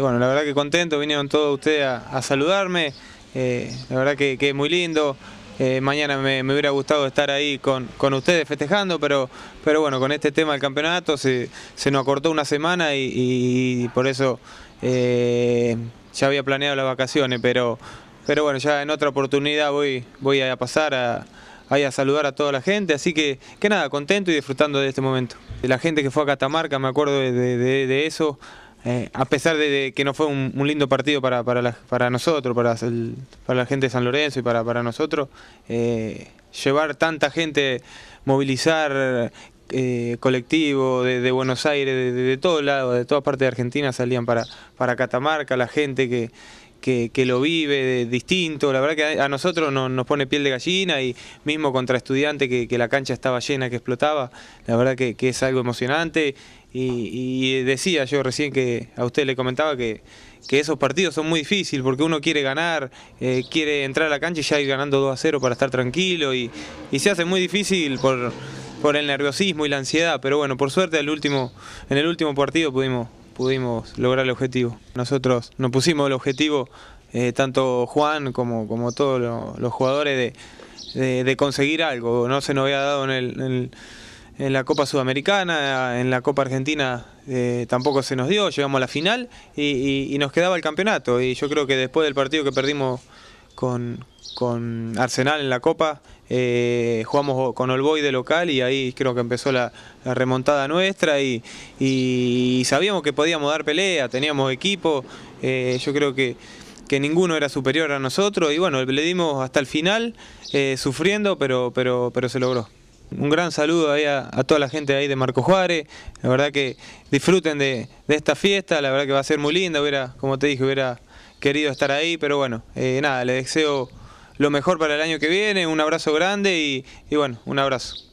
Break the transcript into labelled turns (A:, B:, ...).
A: Bueno, la verdad que contento, vinieron todos ustedes a, saludarme, eh, la verdad que, muy lindo. Eh, mañana me, hubiera gustado estar ahí con, con, ustedes festejando, pero, pero bueno, con este tema del campeonato se, nos acortó una semana y, por eso eh, ya había planeado las vacaciones, pero, pero bueno, ya en otra oportunidad voy, voy a pasar a, a saludar a toda la gente, así que, que nada, contento y disfrutando de este momento. La gente que fue a Catamarca, me acuerdo de eso, eh, a pesar de que no fue un, lindo partido para, nosotros, para, la gente de San Lorenzo y para, nosotros, eh, llevar tanta gente, movilizar eh, colectivo de, Buenos Aires, de, todo lado, todos lados, de todas partes de Argentina salían para, para Catamarca, la gente que, que, lo vive distinto. La verdad que a, nosotros nos pone piel de gallina y mismo contra estudiante que, la cancha estaba llena, que explotaba. La verdad que, es algo emocionante. Y, decía yo recién que a usted le comentaba que, esos partidos son muy difíciles porque uno quiere ganar, eh, quiere entrar a la cancha y ya ir ganando 2 a 0 para estar tranquilo y, se hace muy difícil por, el nerviosismo y la ansiedad, pero bueno, por suerte último, en el último partido pudimos pudimos lograr el objetivo. Nosotros nos pusimos el objetivo, eh, tanto Juan como, como todos los jugadores, de, conseguir algo. No se nos había dado en, el, en, la Copa Sudamericana, en la Copa Argentina eh, tampoco se nos dio, llegamos a la final y nos quedaba el campeonato. Y yo creo que después del partido que perdimos con, Arsenal en la Copa, eh, jugamos con Olboy de local y ahí creo que empezó la, remontada nuestra y, sabíamos que podíamos dar pelea, teníamos equipo, eh, yo creo que, que, ninguno era superior a nosotros y bueno, le dimos hasta el final, eh, sufriendo, pero, pero, pero se logró. Un gran saludo ahí a, toda la gente ahí de Marco Juárez, la verdad que disfruten de, de esta fiesta, la verdad que va a ser muy linda, hubiera, como te dije, hubiera querido estar ahí, pero bueno, eh, nada, le deseo lo mejor para el año que viene, un abrazo grande y, y bueno, un abrazo.